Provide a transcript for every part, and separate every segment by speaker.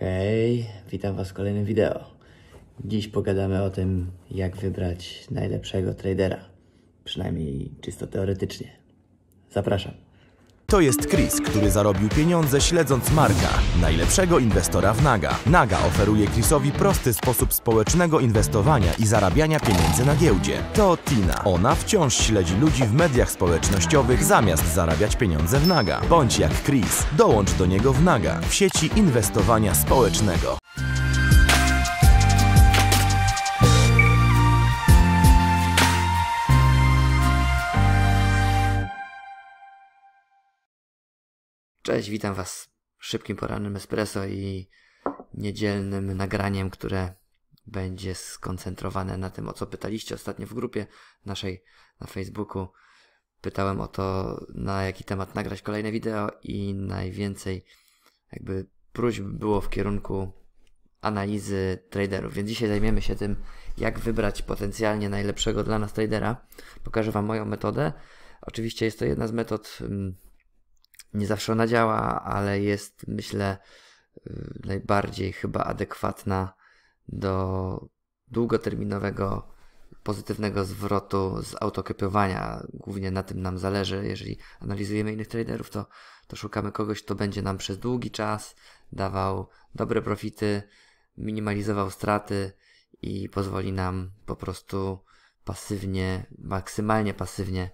Speaker 1: Hej, witam Was w kolejnym wideo. Dziś pogadamy o tym, jak wybrać najlepszego tradera. Przynajmniej czysto teoretycznie. Zapraszam. To jest Chris, który zarobił pieniądze śledząc Marka, najlepszego inwestora w Naga. Naga oferuje Chrisowi prosty sposób społecznego inwestowania i zarabiania pieniędzy na giełdzie. To Tina. Ona wciąż śledzi ludzi w mediach społecznościowych zamiast zarabiać pieniądze w Naga. Bądź jak Chris, dołącz do niego w Naga w sieci inwestowania społecznego. Cześć, witam Was szybkim porannym espresso i niedzielnym nagraniem, które będzie skoncentrowane na tym, o co pytaliście ostatnio w grupie naszej na Facebooku. Pytałem o to, na jaki temat nagrać kolejne wideo i najwięcej jakby próśb było w kierunku analizy traderów. Więc dzisiaj zajmiemy się tym, jak wybrać potencjalnie najlepszego dla nas tradera. Pokażę Wam moją metodę. Oczywiście jest to jedna z metod mm, nie zawsze ona działa, ale jest myślę y, najbardziej chyba adekwatna do długoterminowego pozytywnego zwrotu z autokopiowania. Głównie na tym nam zależy. Jeżeli analizujemy innych traderów, to, to szukamy kogoś, kto będzie nam przez długi czas dawał dobre profity, minimalizował straty i pozwoli nam po prostu pasywnie, maksymalnie pasywnie,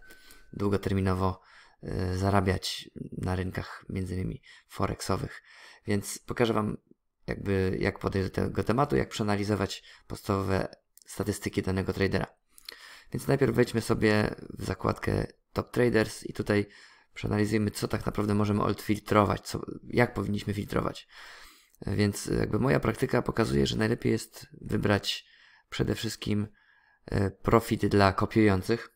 Speaker 1: długoterminowo Y, zarabiać na rynkach między innymi forexowych. Więc pokażę Wam jakby jak podejść do tego tematu, jak przeanalizować podstawowe statystyki danego tradera. Więc najpierw wejdźmy sobie w zakładkę Top Traders i tutaj przeanalizujmy, co tak naprawdę możemy odfiltrować, co, jak powinniśmy filtrować. Więc jakby moja praktyka pokazuje, że najlepiej jest wybrać przede wszystkim y, profit dla kopiujących,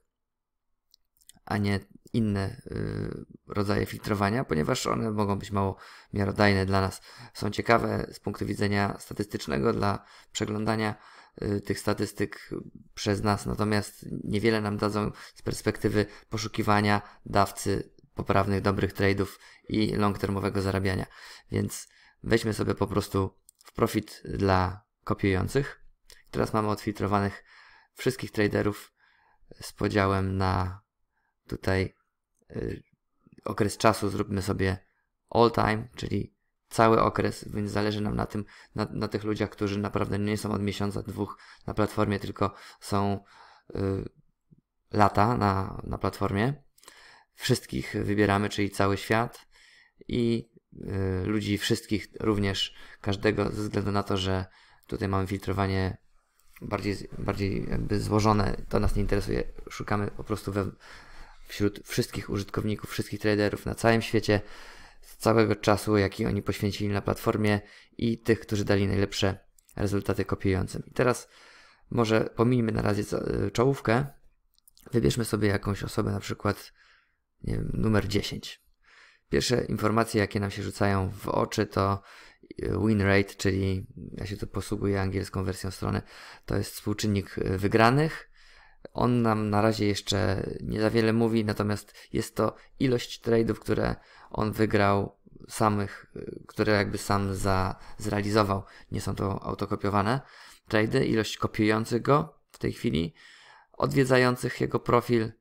Speaker 1: a nie inne y, rodzaje filtrowania, ponieważ one mogą być mało miarodajne dla nas. Są ciekawe z punktu widzenia statystycznego dla przeglądania y, tych statystyk przez nas, natomiast niewiele nam dadzą z perspektywy poszukiwania dawcy poprawnych, dobrych tradeów i long-termowego zarabiania. Więc weźmy sobie po prostu w profit dla kopiujących. Teraz mamy odfiltrowanych wszystkich traderów z podziałem na tutaj Y, okres czasu zróbmy sobie all time, czyli cały okres, więc zależy nam na tym, na, na, tych ludziach, którzy naprawdę nie są od miesiąca, dwóch na platformie, tylko są y, lata na, na platformie. Wszystkich wybieramy, czyli cały świat i y, ludzi wszystkich również, każdego, ze względu na to, że tutaj mamy filtrowanie bardziej, bardziej jakby złożone, to nas nie interesuje. Szukamy po prostu we, wśród wszystkich użytkowników, wszystkich traderów na całym świecie, z całego czasu, jaki oni poświęcili na platformie i tych, którzy dali najlepsze rezultaty kopiującym. I teraz może pomijmy na razie e, czołówkę. Wybierzmy sobie jakąś osobę, na przykład nie wiem, numer 10. Pierwsze informacje, jakie nam się rzucają w oczy, to e, win rate, czyli ja się tu posługuję angielską wersją strony, to jest współczynnik e, wygranych on nam na razie jeszcze nie za wiele mówi, natomiast jest to ilość tradeów, które on wygrał samych, y, które jakby sam za, zrealizował. Nie są to autokopiowane tradey, ilość kopiujących go w tej chwili, odwiedzających jego profil,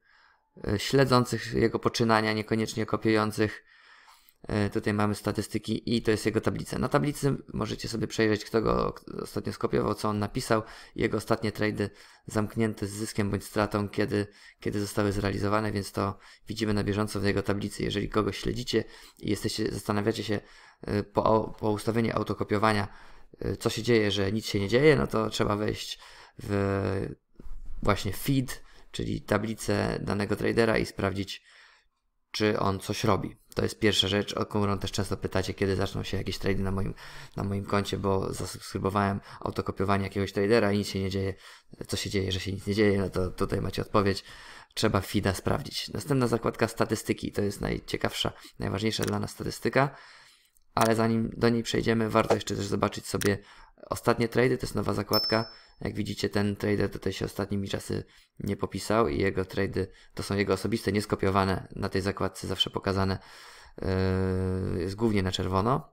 Speaker 1: y, śledzących jego poczynania, niekoniecznie kopiujących, E, tutaj mamy statystyki i to jest jego tablica. Na tablicy możecie sobie przejrzeć, kto go ostatnio skopiował, co on napisał, jego ostatnie trady zamknięte z zyskiem bądź stratą, kiedy, kiedy zostały zrealizowane, więc to widzimy na bieżąco w jego tablicy. Jeżeli kogoś śledzicie i jesteście, zastanawiacie się e, po, po ustawieniu autokopiowania, e, co się dzieje, że nic się nie dzieje, no to trzeba wejść w właśnie feed, czyli tablicę danego tradera i sprawdzić, czy on coś robi. To jest pierwsza rzecz, o którą też często pytacie, kiedy zaczną się jakieś trady na moim, na moim koncie, bo zasubskrybowałem autokopiowanie jakiegoś tradera i nic się nie dzieje. Co się dzieje, że się nic nie dzieje, no to tutaj macie odpowiedź. Trzeba FIDA sprawdzić. Następna zakładka statystyki, to jest najciekawsza, najważniejsza dla nas statystyka, ale zanim do niej przejdziemy, warto jeszcze też zobaczyć sobie ostatnie trady, to jest nowa zakładka, jak widzicie, ten trader tutaj się ostatnimi czasy nie popisał i jego trady to są jego osobiste, nieskopiowane na tej zakładce, zawsze pokazane. Yy, jest głównie na czerwono.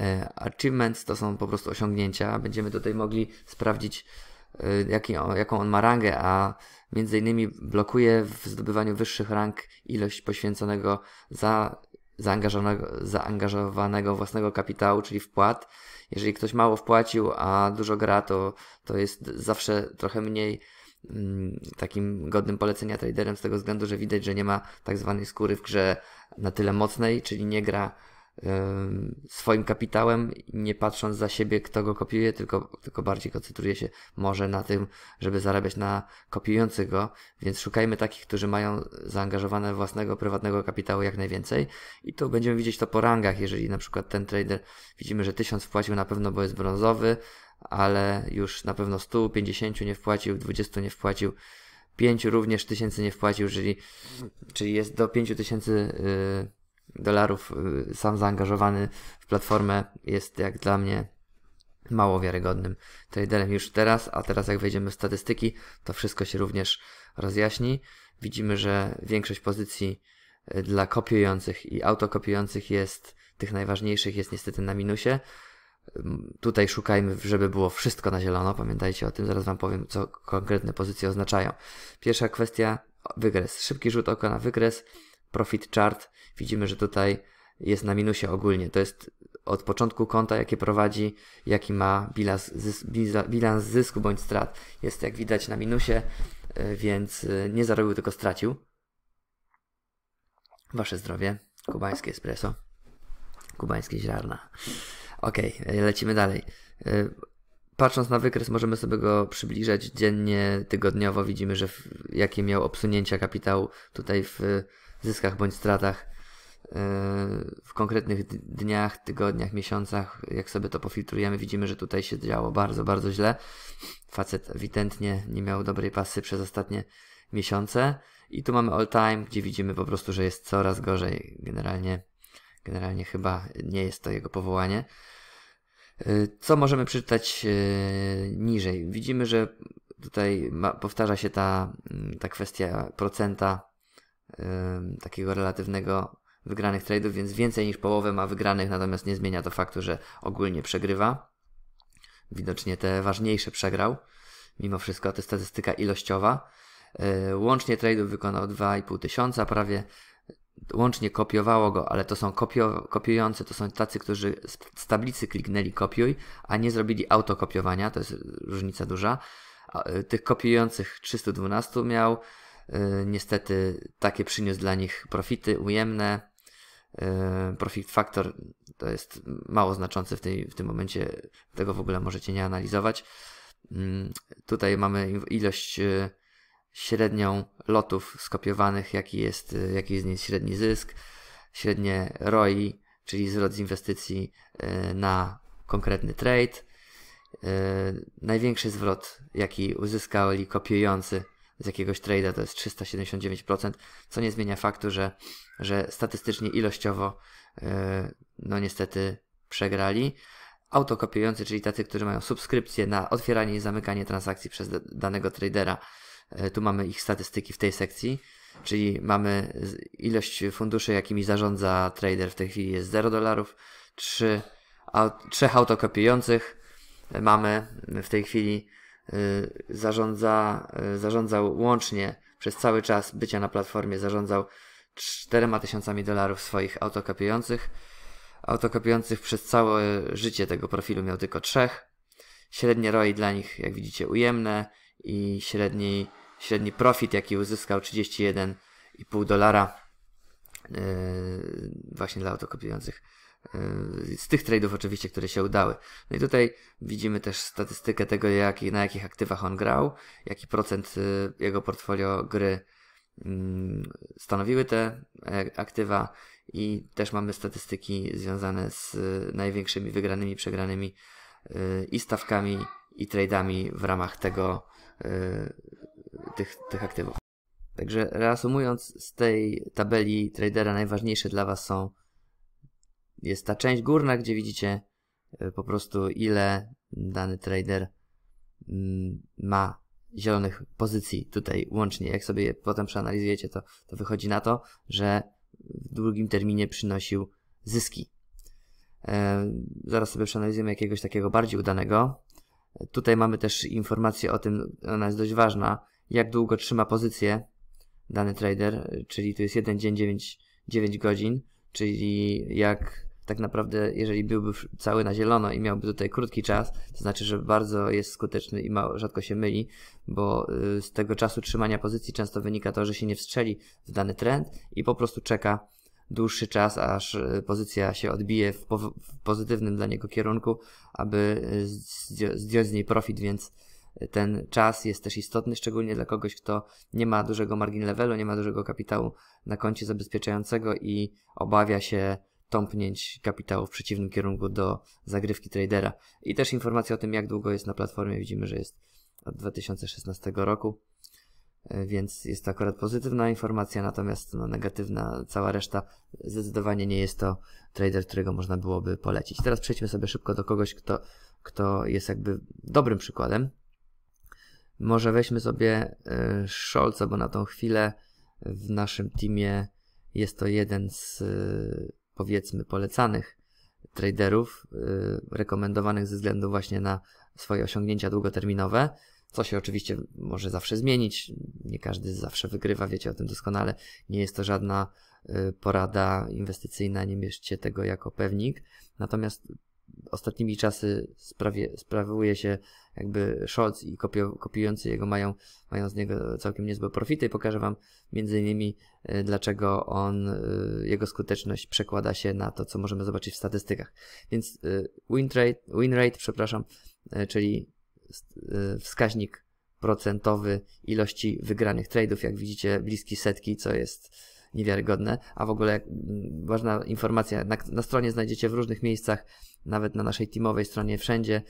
Speaker 1: Yy, achievements to są po prostu osiągnięcia. Będziemy tutaj mogli sprawdzić, yy, jaki, jaką on ma rangę, a między innymi blokuje w zdobywaniu wyższych rank ilość poświęconego za zaangażowanego, zaangażowanego własnego kapitału, czyli wpłat jeżeli ktoś mało wpłacił, a dużo gra, to, to jest zawsze trochę mniej mm, takim godnym polecenia traderem z tego względu, że widać, że nie ma tak zwanej skóry w grze na tyle mocnej, czyli nie gra swoim kapitałem, nie patrząc za siebie, kto go kopiuje, tylko, tylko bardziej koncentruje się może na tym, żeby zarabiać na kopiujących go, więc szukajmy takich, którzy mają zaangażowane własnego, prywatnego kapitału jak najwięcej i tu będziemy widzieć to po rangach, jeżeli na przykład ten trader, widzimy, że 1000 wpłacił na pewno, bo jest brązowy, ale już na pewno 150 nie wpłacił, 20 nie wpłacił, 5 również 1000 nie wpłacił, czyli, czyli jest do 5000 tysięcy y, dolarów y, sam zaangażowany w platformę jest jak dla mnie mało wiarygodnym traderem już teraz, a teraz jak wejdziemy w statystyki, to wszystko się również rozjaśni. Widzimy, że większość pozycji y, dla kopiujących i autokopiujących jest, tych najważniejszych jest niestety na minusie. Mm, tutaj szukajmy, żeby było wszystko na zielono. Pamiętajcie o tym, zaraz Wam powiem, co konkretne pozycje oznaczają. Pierwsza kwestia, wykres. Szybki rzut oka na wykres profit chart, widzimy, że tutaj jest na minusie ogólnie. To jest od początku konta, jakie prowadzi, jaki ma bilans, zys bilans zysku bądź strat. Jest jak widać na minusie, e, więc e, nie zarobił, tylko stracił. Wasze zdrowie. Kubańskie espresso. Kubańskie ziarna. Ok, e, lecimy dalej. Patrząc na wykres, możemy sobie go przybliżać dziennie, tygodniowo. Widzimy, że w, jakie miał obsunięcia kapitał tutaj w zyskach bądź stratach e, w konkretnych dniach, tygodniach, miesiącach, jak sobie to pofiltrujemy, widzimy, że tutaj się działo bardzo, bardzo źle. Facet ewidentnie nie miał dobrej pasy przez ostatnie miesiące. I tu mamy all time, gdzie widzimy po prostu, że jest coraz gorzej. Generalnie, generalnie chyba nie jest to jego powołanie. E, co możemy przeczytać e, niżej? Widzimy, że tutaj powtarza się ta, mm, ta kwestia procenta takiego relatywnego wygranych trade'ów, więc więcej niż połowę ma wygranych, natomiast nie zmienia to faktu, że ogólnie przegrywa. Widocznie te ważniejsze przegrał. Mimo wszystko to jest statystyka ilościowa. E, łącznie trade'ów wykonał 2,5 tysiąca prawie. Łącznie kopiowało go, ale to są kopio, to są tacy, którzy z tablicy kliknęli kopiuj, a nie zrobili autokopiowania, to jest różnica duża. E, tych kopiujących 312 miał, Y, niestety takie przyniósł dla nich profity ujemne. Y, profit factor to jest mało znaczący w, tej, w tym momencie, tego w ogóle możecie nie analizować. Y, tutaj mamy ilość średnią lotów skopiowanych, jaki jest, jaki jest średni zysk, średnie ROI, czyli zwrot z inwestycji na konkretny trade. Największy zwrot, jaki uzyskali kopiujący z jakiegoś trade'a to jest 379%, co nie zmienia faktu, że, że statystycznie ilościowo e, no niestety przegrali. Autokopiujący, czyli tacy, którzy mają subskrypcję na otwieranie i zamykanie transakcji przez danego tradera. E, tu mamy ich statystyki w tej sekcji, czyli mamy ilość funduszy, jakimi zarządza trader w tej chwili jest 0 dolarów, 3, trzech autokopiujących e, mamy w tej chwili Y, zarządza, y, zarządzał łącznie przez cały czas bycia na platformie, zarządzał tysiącami dolarów swoich autokapiujących. Autokapiujących przez całe życie tego profilu miał tylko trzech. Średnie ROI dla nich, jak widzicie, ujemne i średni, średni profit, jaki uzyskał 31,5 dolara yy, właśnie dla autokopiujących z tych trade'ów oczywiście, które się udały. No i tutaj widzimy też statystykę tego, jak, na jakich aktywach on grał, jaki procent y, jego portfolio gry mm, stanowiły te e, aktywa i też mamy statystyki związane z y, największymi wygranymi, przegranymi y, i stawkami i trade'ami w ramach tego, tych, tych aktywów. Także reasumując, z tej tabeli tradera najważniejsze dla Was są jest ta część górna, gdzie widzicie e, po prostu ile dany trader mm, ma zielonych pozycji tutaj łącznie. Jak sobie je potem przeanalizujecie, to, to wychodzi na to, że w długim terminie przynosił zyski. E, zaraz sobie przeanalizujemy jakiegoś takiego bardziej udanego. E, tutaj mamy też informację o tym, ona jest dość ważna, jak długo trzyma pozycję dany trader, czyli tu jest jeden dzień 9, 9 godzin, czyli jak tak naprawdę, jeżeli byłby cały na zielono i miałby tutaj krótki czas, to znaczy, że bardzo jest skuteczny i mało, rzadko się myli, bo y, z tego czasu trzymania pozycji często wynika to, że się nie wstrzeli w dany trend i po prostu czeka dłuższy czas, aż y, pozycja się odbije w, po w pozytywnym dla niego kierunku, aby y, zdjąć z niej profit, więc ten czas jest też istotny, szczególnie dla kogoś, kto nie ma dużego margin levelu, nie ma dużego kapitału na koncie zabezpieczającego i obawia się tąpnięć kapitału w przeciwnym kierunku do zagrywki tradera. I też informacja o tym, jak długo jest na platformie. Widzimy, że jest od 2016 roku, e, więc jest to akurat pozytywna informacja, natomiast no, negatywna cała reszta. Zdecydowanie nie jest to trader, którego można byłoby polecić. Teraz przejdźmy sobie szybko do kogoś, kto, kto jest jakby dobrym przykładem. Może weźmy sobie y, e, Scholza, bo na tą chwilę w naszym teamie jest to jeden z powiedzmy polecanych traderów, y, rekomendowanych ze względu właśnie na swoje osiągnięcia długoterminowe, co się oczywiście może zawsze zmienić. Nie każdy zawsze wygrywa, wiecie o tym doskonale. Nie jest to żadna y, porada inwestycyjna, nie mierzcie tego jako pewnik. Natomiast ostatnimi czasy sprawie, sprawuje się jakby Scholz i kopio, kopiujący jego mają, mają z niego całkiem niezłe profity pokażę Wam między innymi e, dlaczego on, e, jego skuteczność przekłada się na to, co możemy zobaczyć w statystykach. Więc e, win rate, win rate przepraszam, czyli wskaźnik procentowy ilości wygranych trade'ów, jak widzicie bliski setki, co jest niewiarygodne. A w ogóle mm, ważna informacja, na, na stronie znajdziecie w różnych miejscach, nawet na naszej teamowej stronie, wszędzie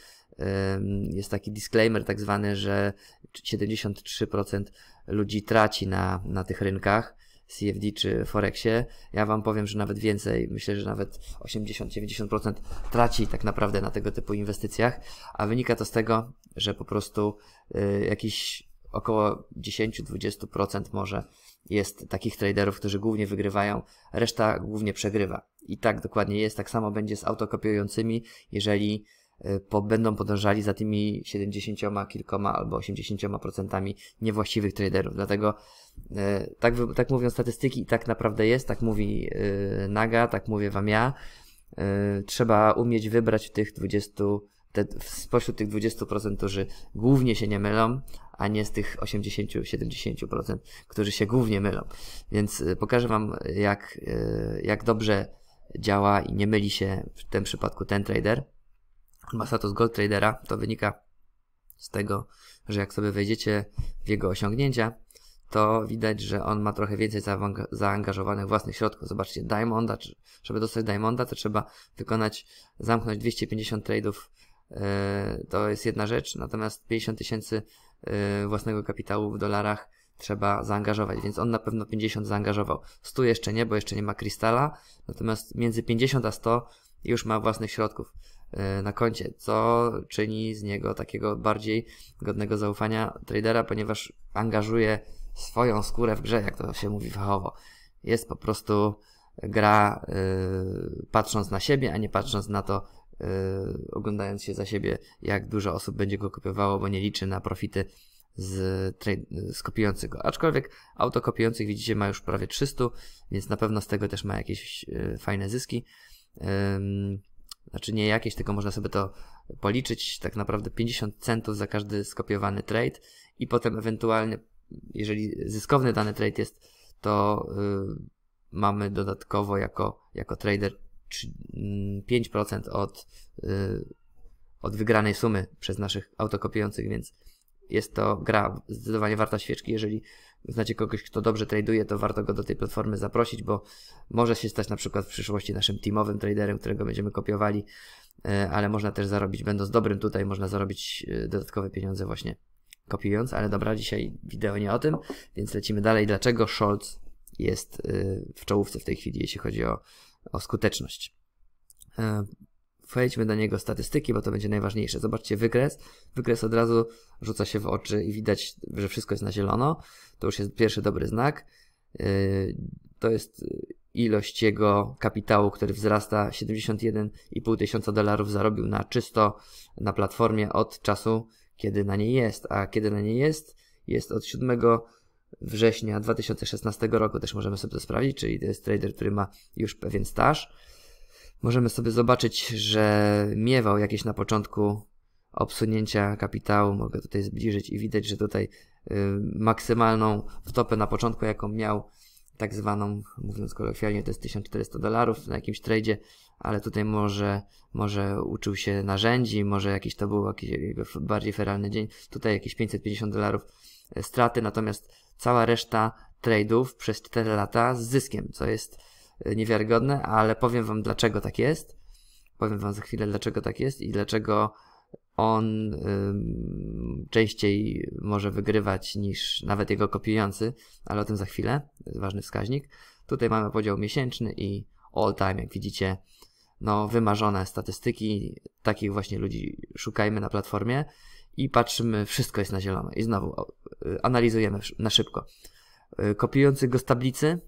Speaker 1: jest taki disclaimer tak zwany, że 73% ludzi traci na, na tych rynkach. CFD czy Forexie. Ja Wam powiem, że nawet więcej, myślę, że nawet 80-90% traci tak naprawdę na tego typu inwestycjach, a wynika to z tego, że po prostu y, jakiś około 10-20% może jest takich traderów, którzy głównie wygrywają, reszta głównie przegrywa. I tak dokładnie jest, tak samo będzie z autokopiującymi, jeżeli y, po, będą podążali za tymi 70 kilkoma albo 80% procentami niewłaściwych traderów. Dlatego y, tak, tak mówią statystyki i tak naprawdę jest, tak mówi y, Naga, tak mówię Wam ja. Trzeba umieć wybrać tych 20 te, spośród tych 20%, którzy głównie się nie mylą, a nie z tych 80-70%, którzy się głównie mylą. Więc y, pokażę Wam, jak, y, jak dobrze działa i nie myli się w tym przypadku ten trader. Ma status gold tradera, to wynika z tego, że jak sobie wejdziecie w jego osiągnięcia, to widać, że on ma trochę więcej zaangażowanych własnych środków. Zobaczcie, Diamonda, żeby dostać Diamonda, to trzeba wykonać, zamknąć 250 tradeów E, to jest jedna rzecz, natomiast 50 tysięcy e, własnego kapitału w dolarach trzeba zaangażować, więc on na pewno 50 zaangażował. 100 jeszcze nie, bo jeszcze nie ma krystala, natomiast między 50 a 100 już ma własnych środków e, na koncie, co czyni z niego takiego bardziej godnego zaufania tradera, ponieważ angażuje swoją skórę w grze, jak to się mówi fachowo. Jest po prostu gra yy, patrząc na siebie, a nie patrząc na to, Y, oglądając się za siebie, jak dużo osób będzie go kopiowało, bo nie liczy na profity z, z kopiujących go. Aczkolwiek auto widzicie ma już prawie 300, więc na pewno z tego też ma jakieś y, fajne zyski. Znaczy nie jakieś, tylko można sobie to policzyć. Tak naprawdę 50 centów za każdy skopiowany trade i potem ewentualnie, jeżeli zyskowny dany trade jest, to y, mamy dodatkowo jako, jako trader 5% od, y, od wygranej sumy przez naszych autokopiujących, więc jest to gra zdecydowanie warta świeczki. Jeżeli znacie kogoś, kto dobrze traduje, to warto go do tej platformy zaprosić, bo może się stać na przykład w przyszłości naszym teamowym traderem, którego będziemy kopiowali, y, ale można też zarobić, będąc dobrym tutaj, można zarobić y, dodatkowe pieniądze właśnie kopiując, ale dobra, dzisiaj wideo nie o tym, więc lecimy dalej. Dlaczego Scholz jest w czołówce w tej chwili, jeśli chodzi o o skuteczność. E, wejdźmy do niego statystyki, bo to będzie najważniejsze. Zobaczcie wykres. Wykres od razu rzuca się w oczy i widać, że wszystko jest na zielono. To już jest pierwszy dobry znak. E, to jest ilość jego kapitału, który wzrasta 71,5 tysiąca dolarów zarobił na czysto na platformie od czasu, kiedy na niej jest. A kiedy na niej jest, jest od 7 września 2016 roku, też możemy sobie to sprawdzić, czyli to jest trader, który ma już pewien staż. Możemy sobie zobaczyć, że miewał jakieś na początku obsunięcia kapitału. Mogę tutaj zbliżyć i widać, że tutaj y, maksymalną wtopę na początku, jaką miał, tak zwaną, mówiąc kolokwialnie, to jest 1400 dolarów na jakimś tradzie, ale tutaj może, może uczył się narzędzi, może jakiś to był jakiś bardziej feralny dzień, tutaj jakieś 550 dolarów e, straty, natomiast cała reszta trade'ów przez 4 lata z zyskiem, co jest e, niewiarygodne, ale powiem Wam dlaczego tak jest. Powiem Wam za chwilę dlaczego tak jest i dlaczego on ym, częściej może wygrywać niż nawet jego kopiujący, ale o tym za chwilę, to jest ważny wskaźnik. Tutaj mamy podział miesięczny i all time, jak widzicie, no wymarzone statystyki, takich właśnie ludzi szukajmy na platformie i patrzymy, wszystko jest na zielono. I znowu y, analizujemy na szybko. Y, kopiujący go z tablicy,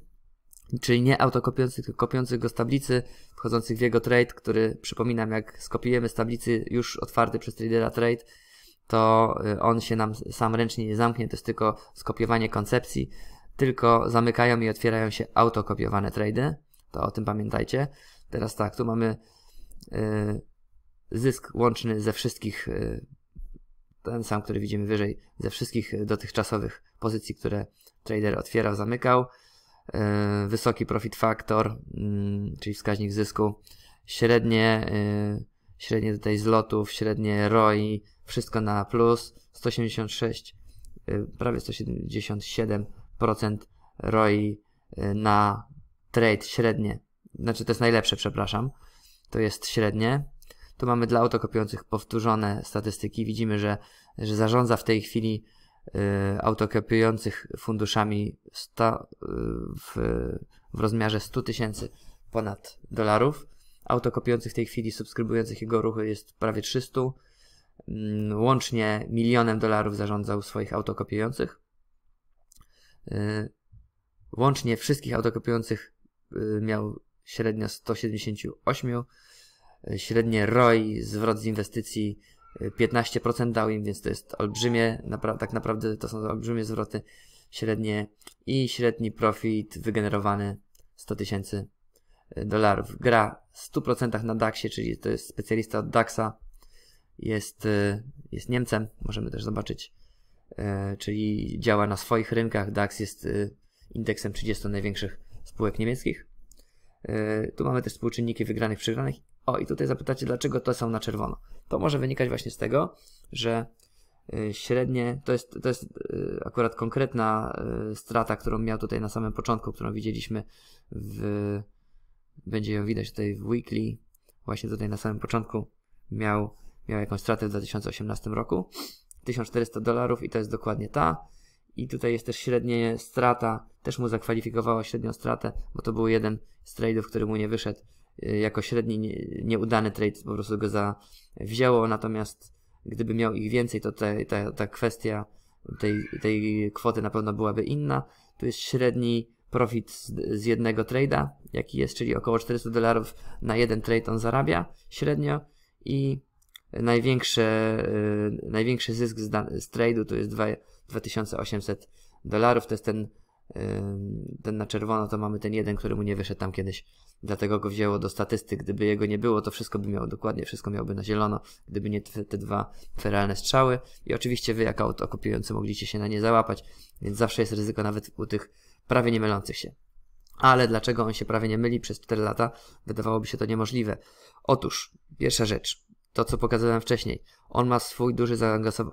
Speaker 1: czyli nie autokopiujący, tylko kopiujący go z tablicy, wchodzących w jego trade, który przypominam, jak skopiujemy z tablicy już otwarty przez tradera trade, to y, on się nam sam ręcznie nie zamknie, to jest tylko skopiowanie koncepcji, tylko zamykają i otwierają się autokopiowane trady. To o tym pamiętajcie. Teraz tak, tu mamy yy, zysk łączny ze wszystkich yy, ten sam, który widzimy wyżej ze wszystkich dotychczasowych pozycji, które trader otwierał, zamykał. E, wysoki profit factor, mm, czyli wskaźnik zysku, średnie, e, średnie tutaj zlotów, średnie ROI, wszystko na plus, 186, e, prawie 177% ROI na trade średnie. Znaczy to jest najlepsze, przepraszam. To jest średnie tu mamy dla autokopiujących powtórzone statystyki. Widzimy, że, że zarządza w tej chwili y, autokopiujących funduszami y, w, w rozmiarze 100 tysięcy ponad dolarów. Autokopiujących w tej chwili, subskrybujących jego ruchy jest prawie 300. Mm, łącznie milionem dolarów zarządzał swoich autokopiujących. Y, łącznie wszystkich autokopiujących y, miał średnio 178 E, średnie ROI, zwrot z inwestycji 15% e, dał im, więc to jest olbrzymie, tak naprawdę to są olbrzymie zwroty średnie i średni profit wygenerowany 100 tysięcy e, dolarów. Gra w 100% na DAXie, czyli to jest specjalista od DAXa, jest, jest Niemcem, możemy też zobaczyć, czyli działa na swoich rynkach. DAX jest indeksem 30 największych spółek niemieckich. Tu mamy też współczynniki wygranych, przegranych o, i tutaj zapytacie, dlaczego to są na czerwono. To może wynikać właśnie z tego, że y, średnie, to jest, to jest y, akurat konkretna y, strata, którą miał tutaj na samym początku, którą widzieliśmy w, będzie ją widać tutaj w weekly, właśnie tutaj na samym początku miał, miał jakąś stratę w 2018 roku, 1400 dolarów i to jest dokładnie ta. I tutaj jest też średnie strata, też mu zakwalifikowała średnią stratę, bo to był jeden z trade'ów, który mu nie wyszedł Y, jako średni nieudany trade po prostu go za wzięło, natomiast gdyby miał ich więcej, to te, ta, ta kwestia tej, tej kwoty na pewno byłaby inna. Tu jest średni profit z, z jednego trade'a, jaki jest, czyli około 400 dolarów na jeden trade on zarabia średnio i największe, yy, największy zysk z, z trade'u to jest 2, 2800 dolarów, to jest ten ten na czerwono to mamy ten jeden, który mu nie wyszedł tam kiedyś. Dlatego go wzięło do statystyk. Gdyby jego nie było, to wszystko by miało dokładnie, wszystko miałoby na zielono, gdyby nie te, te dwa feralne strzały. I oczywiście wy jako autokopiujący mogliście się na nie załapać, więc zawsze jest ryzyko nawet u tych prawie nie mylących się. Ale dlaczego on się prawie nie myli przez 4 lata? Wydawałoby się to niemożliwe. Otóż, pierwsza rzecz to, co pokazałem wcześniej. On ma swój duży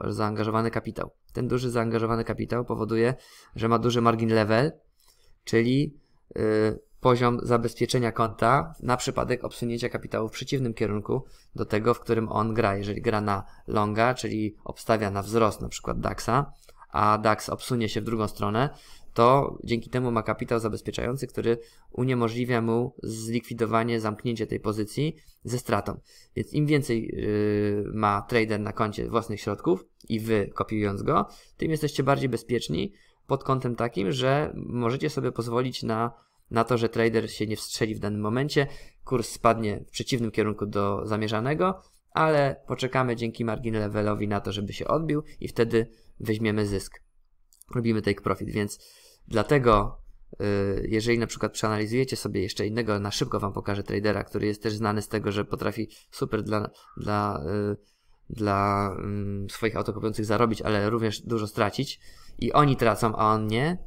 Speaker 1: zaangażowany kapitał. Ten duży zaangażowany kapitał powoduje, że ma duży margin level, czyli yy, poziom zabezpieczenia konta na przypadek obsunięcia kapitału w przeciwnym kierunku do tego, w którym on gra. Jeżeli gra na longa, czyli obstawia na wzrost na przykład DAXa, a DAX obsunie się w drugą stronę, to dzięki temu ma kapitał zabezpieczający, który uniemożliwia mu zlikwidowanie, zamknięcie tej pozycji ze stratą. Więc im więcej yy, ma trader na koncie własnych środków i wy kopiując go, tym jesteście bardziej bezpieczni pod kątem takim, że możecie sobie pozwolić na, na to, że trader się nie wstrzeli w danym momencie, kurs spadnie w przeciwnym kierunku do zamierzanego, ale poczekamy dzięki margin levelowi na to, żeby się odbił i wtedy weźmiemy zysk. Robimy take profit, więc Dlatego, y, jeżeli na przykład przeanalizujecie sobie jeszcze innego, na szybko Wam pokażę tradera, który jest też znany z tego, że potrafi super dla, dla, y, dla mm, swoich autokopujących zarobić, ale również dużo stracić i oni tracą, a on nie,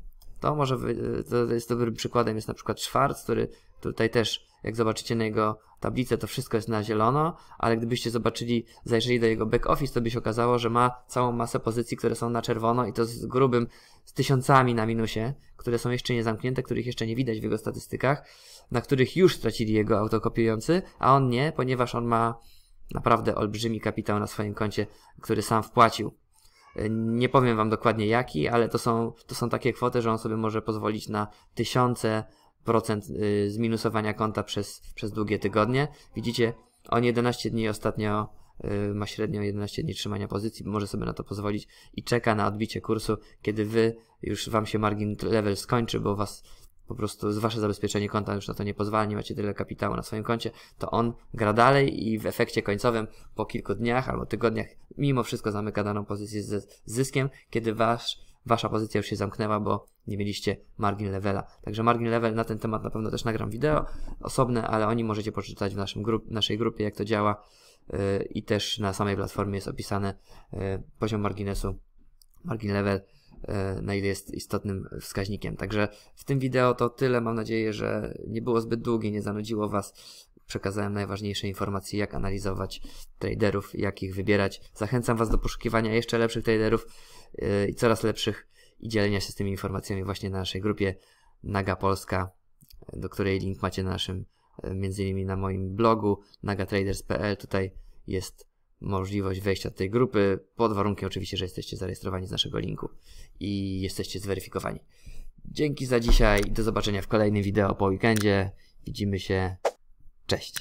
Speaker 1: to może y, to jest dobrym przykładem jest na przykład Schwarz, który tutaj też jak zobaczycie na jego tablicę, to wszystko jest na zielono, ale gdybyście zobaczyli, zajrzeli do jego back office, to by się okazało, że ma całą masę pozycji, które są na czerwono i to z grubym, z tysiącami na minusie, które są jeszcze nie zamknięte, których jeszcze nie widać w jego statystykach, na których już stracili jego autokopiujący, a on nie, ponieważ on ma naprawdę olbrzymi kapitał na swoim koncie, który sam wpłacił. Nie powiem wam dokładnie jaki, ale to są, to są takie kwoty, że on sobie może pozwolić na tysiące procent y, zminusowania konta przez, przez długie tygodnie. Widzicie, on 11 dni ostatnio y, ma średnio 11 dni trzymania pozycji, może sobie na to pozwolić i czeka na odbicie kursu, kiedy wy już wam się margin level skończy, bo was po prostu wasze zabezpieczenie konta już na to nie pozwala, nie macie tyle kapitału na swoim koncie, to on gra dalej i w efekcie końcowym po kilku dniach albo tygodniach mimo wszystko zamyka daną pozycję z zyskiem, kiedy wasz wasza pozycja już się zamknęła, bo nie mieliście margin levela. Także margin level na ten temat na pewno też nagram wideo osobne, ale oni możecie poczytać w naszym grup, naszej grupie, jak to działa y, i też na samej platformie jest opisane y, poziom marginesu, margin level y, na ile jest istotnym wskaźnikiem. Także w tym wideo to tyle. Mam nadzieję, że nie było zbyt długie, nie zanudziło Was przekazałem najważniejsze informacje, jak analizować traderów, jak ich wybierać. Zachęcam Was do poszukiwania jeszcze lepszych traderów yy, i coraz lepszych i dzielenia się z tymi informacjami właśnie na naszej grupie Naga Polska, do której link macie na naszym, yy, między innymi na moim blogu nagatraders.pl. Tutaj jest możliwość wejścia do tej grupy, pod warunkiem oczywiście, że jesteście zarejestrowani z naszego linku i jesteście zweryfikowani. Dzięki za dzisiaj i do zobaczenia w kolejnym wideo po weekendzie. Widzimy się Cześć.